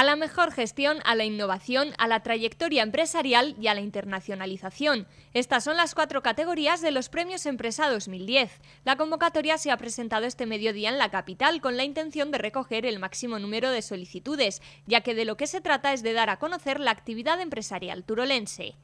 a la mejor gestión, a la innovación, a la trayectoria empresarial y a la internacionalización. Estas son las cuatro categorías de los premios Empresa 2010. La convocatoria se ha presentado este mediodía en la capital con la intención de recoger el máximo número de solicitudes, ya que de lo que se trata es de dar a conocer la actividad empresarial turolense.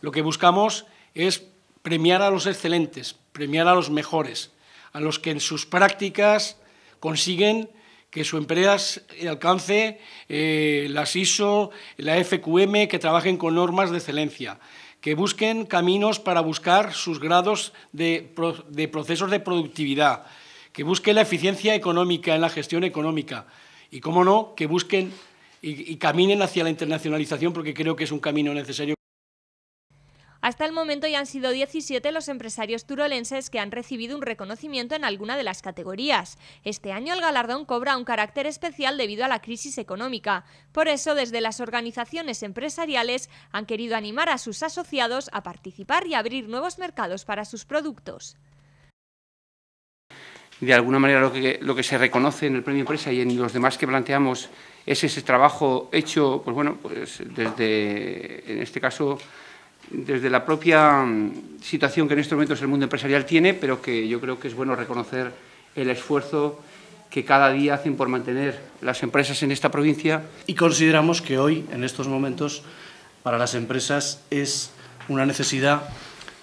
Lo que buscamos es premiar a los excelentes, premiar a los mejores, a los que en sus prácticas consiguen que su empresa alcance eh, la las ISO, la FQM, que trabajen con normas de excelencia, que busquen caminos para buscar sus grados de, procesos de productividad, que busquen la eficiencia económica en la gestión económica y, cómo no, que busquen y caminen hacia la internacionalización porque creo que es un camino necesario. Hasta el momento ya han sido 17 los empresarios turolenses que han recibido un reconocimiento en alguna de las categorías. Este año el galardón cobra un carácter especial debido a la crisis económica. Por eso, desde las organizaciones empresariales han querido animar a sus asociados a participar y abrir nuevos mercados para sus productos de alguna manera lo que, lo que, se reconoce en el premio empresa y en los demás que planteamos es ese trabajo hecho, pues bueno, pues desde, en este caso, desde la propia mm, situación que en estos momentos el mundo empresarial tiene, pero que yo creo que es bueno reconocer el esfuerzo que cada día hacen por mantener las empresas en esta provincia. Y consideramos que hoy, en estos momentos, para las empresas es una necesidad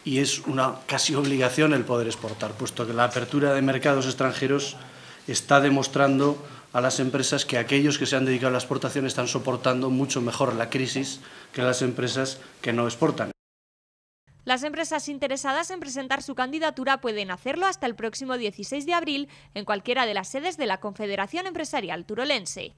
y es una casi obligación el poder exportar, puesto que la apertura de mercados extranjeros está demostrando a las empresas que aquellos que se han dedicado a la exportación están soportando mucho mejor la crisis que las empresas que no exportan. Las empresas interesadas en presentar su candidatura pueden hacerlo hasta el próximo 16 de abril en cualquiera de las sedes de la Confederación Empresarial Turolense.